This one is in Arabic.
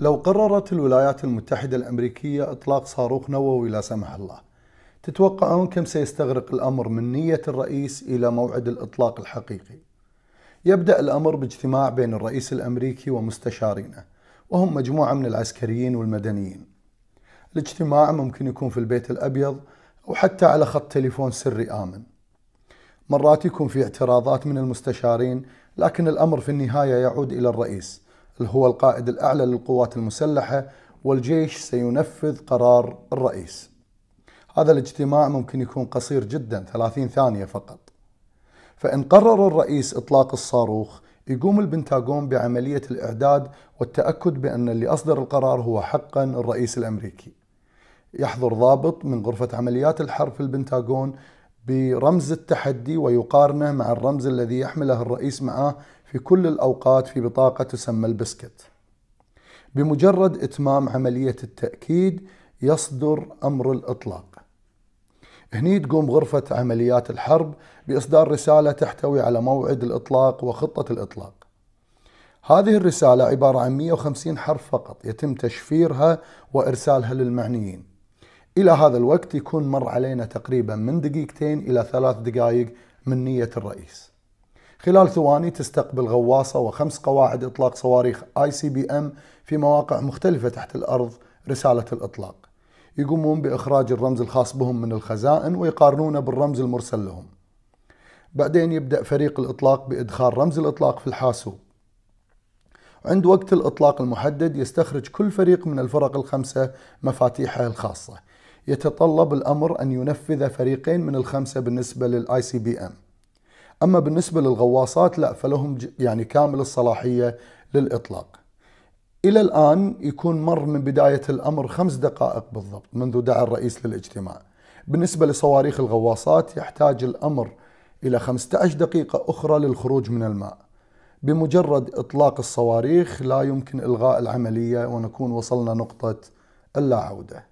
لو قررت الولايات المتحدة الأمريكية إطلاق صاروخ نووي لا سمح الله تتوقعون كم سيستغرق الأمر من نية الرئيس إلى موعد الإطلاق الحقيقي؟ يبدأ الأمر باجتماع بين الرئيس الأمريكي ومستشارينه وهم مجموعة من العسكريين والمدنيين الاجتماع ممكن يكون في البيت الأبيض أو حتى على خط تليفون سري آمن مرات يكون في اعتراضات من المستشارين لكن الأمر في النهاية يعود إلى الرئيس هو القائد الأعلى للقوات المسلحة والجيش سينفذ قرار الرئيس هذا الاجتماع ممكن يكون قصير جدا 30 ثانية فقط فإن قرر الرئيس إطلاق الصاروخ يقوم البنتاغون بعملية الإعداد والتأكد بأن اللي أصدر القرار هو حقا الرئيس الأمريكي يحضر ضابط من غرفة عمليات الحرب في البنتاغون برمز التحدي ويقارنه مع الرمز الذي يحمله الرئيس معه في كل الأوقات في بطاقة تسمى البسكت بمجرد إتمام عملية التأكيد يصدر أمر الإطلاق هني تقوم غرفة عمليات الحرب بإصدار رسالة تحتوي على موعد الإطلاق وخطة الإطلاق هذه الرسالة عبارة عن 150 حرف فقط يتم تشفيرها وإرسالها للمعنيين إلى هذا الوقت يكون مر علينا تقريبا من دقيقتين إلى ثلاث دقائق من نية الرئيس خلال ثواني تستقبل غواصة وخمس قواعد إطلاق صواريخ آي سي بي أم في مواقع مختلفة تحت الأرض رسالة الإطلاق يقومون بإخراج الرمز الخاص بهم من الخزائن ويقارنونه بالرمز المرسل لهم بعدين يبدأ فريق الإطلاق بإدخال رمز الإطلاق في الحاسوب عند وقت الإطلاق المحدد يستخرج كل فريق من الفرق الخمسة مفاتيحه الخاصة يتطلب الأمر أن ينفذ فريقين من الخمسة بالنسبة للآي سي بي أم أما بالنسبة للغواصات لا فلهم يعني كامل الصلاحية للإطلاق إلى الآن يكون مر من بداية الأمر خمس دقائق بالضبط منذ دعا الرئيس للاجتماع بالنسبة لصواريخ الغواصات يحتاج الأمر إلى 15 دقيقة أخرى للخروج من الماء بمجرد إطلاق الصواريخ لا يمكن إلغاء العملية ونكون وصلنا نقطة اللا عودة